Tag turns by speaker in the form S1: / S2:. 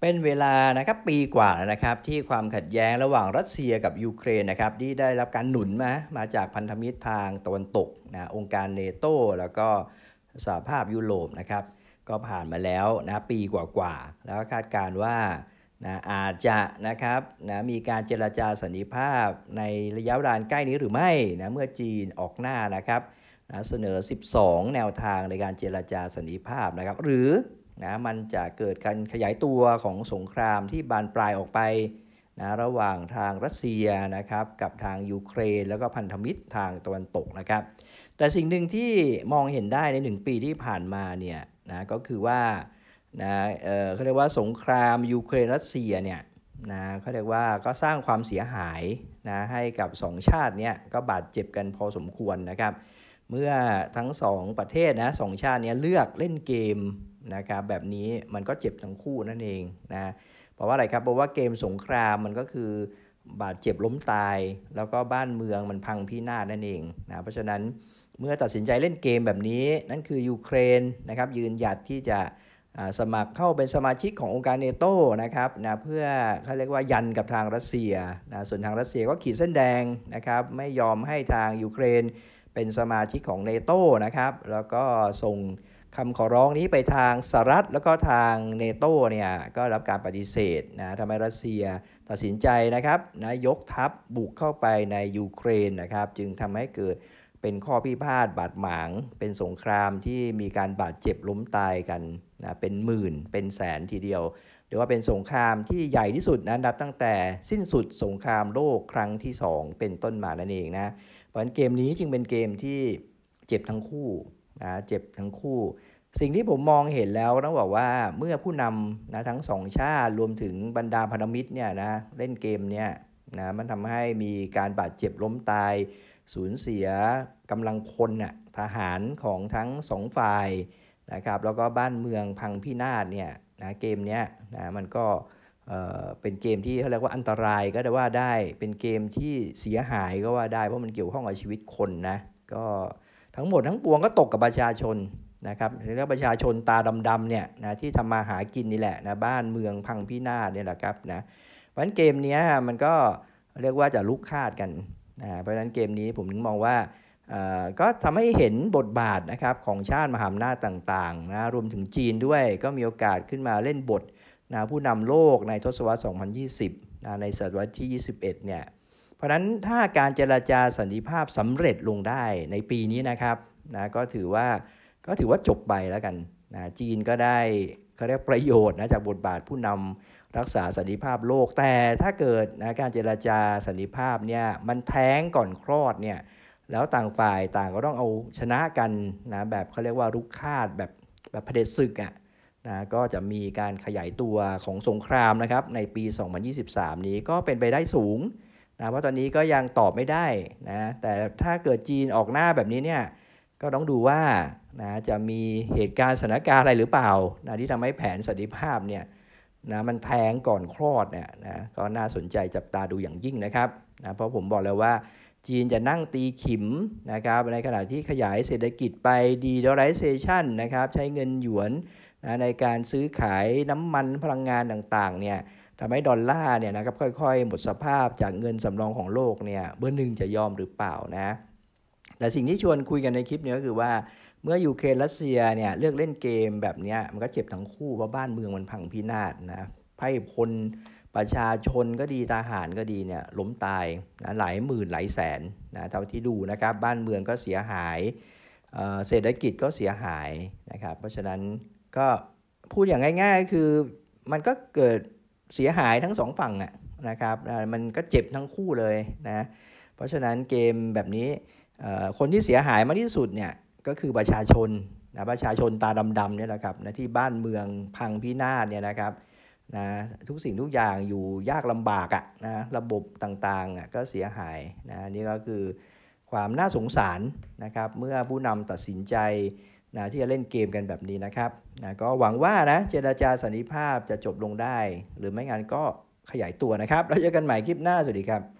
S1: เป็นเวลานะครับปีกว่านะครับที่ความขัดแย้งระหว่างรัสเซียกับยูเครนนะครับ ที่ได้รับการหนุนมามาจากพันธมิตรทางตะวันตกนะองค์การเนโตแล้วก็สหภาพยุโรปนะครับ ก็ผ่านมาแล้วนะปีกว่าๆแล้วคาดการว่านะอาจจะนะครับนะมีการเจราจาสันนิภาพในระยะเวลาใกล้นี้หรือไม่นะเมื่อจีนออกหน้านะครับนะเสนอ 12 แนวทางในการเจราจาสันนิภาพนะครับ หรือนะมันจะเกิดการขยายตัวของสงครามที่บานปลายออกไปนะระหว่างทางรัสเซียนะครับกับทางยูเครนแล้วก็พันธมิตรทางตะวันตกนะครับ แต่สิ่งหนึ่งที่มองเห็นได้ใน1ปีที่ผ่านมาเนี่ยนะก็คือว่านะเออเขาเรียกว่าสงครามยูเครนรัสเซียเนี่ยนะเขาเรียกว่าก็สร้างความเสียหายนะให้กับ2ชาติเนี่ยก็บาดเจ็บกันพอสมควรนะครับเมื่อทั้งสองประเทศนะสองชาตินี้เลือกเล่นเกมนะครับแบบนี้มันก็เจ็บทั้งคู่นั่นเองนะเพราะว่าอะไรครับเพราะว่าเกมสงครามมันก็คือบาดเจ็บล้มตายแล้วก็บ้านเมืองมันพังพินาศนั่นเองนะเพราะฉะนั้นเมื่อตัดสินใจเล่นเกมแบบนี้นั่นคือยูเครนนะครับยืนหยัดที่จะสมัครเข้าเป็นสมาชิกขององค์การเนโตนะครับนะเพื่อเขาเรียกว่ายันกับทางรัสเซียนะส่วนทางรัสเซียก็ขีดเส้นแดงนะครับ ไม่ยอมให้ทางยูเครนเป็นสมาชิกของเนโตนะครับ แล้วก็ส่งคำขอร้องนี้ไปทางสหรัฐแล้วก็ทางเนโตเนี่ยก็รับการปฏิเสธนะทำให้รัสเซียตัดสินใจนะครับนะยกทัพบุกเข้าไปในยูเครนนะครับ จึงทำให้เกิดเป็นข้อพิพาทบาดหมางเป็นสงครามที่มีการบาดเจ็บล้มตายกันนะเป็นหมื่นเป็นแสนทีเดียวหรือว่าเป็นสงครามที่ใหญ่ที่สุดนะนับตั้งแต่สิ้นสุดสงครามโลกครั้งที่ 2 เป็นต้นมานั่นเองนะราะฉะนั้นเกมนี้จึงเป็นเกมที่เจ็บทั้งคู่นะ เจ็บทั้งคู่ สิ่งที่ผมมองเห็นแล้วต้องบอกว่าเมื่อผู้นำนะทั้งสองชาติรวมถึงบรรดาพันธมิตรเนี่ยนะเล่นเกมเนี่ยนะมันทำให้มีการบาดเจ็บล้มตาย สูญเสียกำลังคนนะ่ะทหารของทั้งสองฝ่ายนะครับแล้วก็บ้านเมืองพังพินาศเนี่ยนะเกมเนี้ยนะมันก็เป็นเกมที่เขาเรียกว่าอันตรายก็ได้ว่าได้เป็นเกมที่เสียหายก็ว่าได้เพราะมันเกี่ยวข้องกับชีวิตคนนะก็ทั้งหมดทั้งปวงก็ตกกับประชาชนนะครับเรียกประชาชนตาดำๆเนี่ยนะที่ทำมาหากินนี่แหละนะบ้านเมืองพังพินาศเนี่ยแหละครับนะเพราะฉะนั้นเกมนี้มันก็เรียกว่าจะลุกคาดกันนะเพราะฉะนั้นเกมนี้ผมถึงมองว่าก็ทำให้เห็นบทบาทนะครับของชาติมหาอำนาจต่างๆนะรวมถึงจีนด้วยก็มีโอกาสขึ้นมาเล่นบทนะผู้นำโลกในทศวรรษ 2020นะในศตวรรษที่ 21 เนี่ย เพราะนั้นถ้าการเจราจาสันติภาพสำเร็จลงได้ในปีนี้นะครับนะก็ถือว่าก็ถือว่าจบไปแล้วกันนะจีนก็ได้เขาเรียกประโยชน์นะจากบทบาทผู้นำรักษาสันติภาพโลก แต่ถ้าเกิดนะการเจราจาสันติภาพเนี่ยมันแท้งก่อนคลอดเนี่ย แล้วต่างฝ่ายต่างก็ต้องเอาชนะกันนะแบบเขาเรียกว่ารุกคาดแบบแบบเผด็จศึกอะ่ะนะก็จะมีการขยายตัวของสงครามนะครับในปี 2023 นี้ก็เป็นไปได้สูงนะเพราะตอนนี้ก็ยังตอบไม่ได้นะแต่ถ้าเกิดจีนออกหน้าแบบนี้เนี่ยก็ต้องดูว่านะจะมีเหตุการณ์สถานการณ์อะไรหรือเปล่านะที่ทำให้แผนสันติภาพเนี่ยนะมันแทงก่อนคลอดเนี่ยนะก็น่าสนใจจับตาดูอย่างยิ่งนะครับนะเพราะผมบอกแล้วว่า จีนจะนั่งตีขิมนะครับในขณะที่ขยายเศรษฐกิจไปดีดอลลาร์เซชันนะครับใช้เงินหยวนนะในการซื้อขายน้ำมันพลังงานต่างๆเนี่ยทำให้ดอลลาร์เนี่ยนะครับค่อย ๆ หมดสภาพจากเงินสำรองของโลกเนี่ยเบอร์หนึ่งจะยอมหรือเปล่านะแต่สิ่งที่ชวนคุยกันในคลิปนี้ก็คือว่าเมื่อยูเครนรัสเซียเนี่ยเลือกเล่นเกมแบบนี้มันก็เจ็บทั้งคู่เพราะบ้านเมืองมันพังพินาศนะไพ่คนประชาชนก็ดีทหารก็ดีเนี่ยล้มตายนะหลายหมื่นหลายแสนนะเท่าที่ดูนะครับบ้านเมืองก็เสียหายเศรษฐกิจก็เสียหายนะครับเพราะฉะนั้นก็พูดอย่างง่ายๆคือมันก็เกิดเสียหายทั้งสองฝั่งนะครับมันก็เจ็บทั้งคู่เลยนะเพราะฉะนั้นเกมแบบนี้คนที่เสียหายมากที่สุดเนี่ยก็คือประชาชนนะประชาชนตาดำๆเนี่ยแหละครับนะที่บ้านเมืองพังพินาศเนี่ยนะครับนะทุกสิ่งทุกอย่างอยู่ยากลำบากอะ่ะนะระบบต่างๆอะ่ะก็เสียหายนะนี่ก็คือความน่าสงสารนะครับเมื่อผู้นำตัดสินใจนะที่จะเล่นเกมกันแบบนี้นะครับนะก็หวังว่านะเจราจาสันนิภาพจะจบลงได้ หรือไม่งั้นก็ขยายตัวนะครับ แล้วเจอกันใหม่คลิปหน้าสวัสดีครับ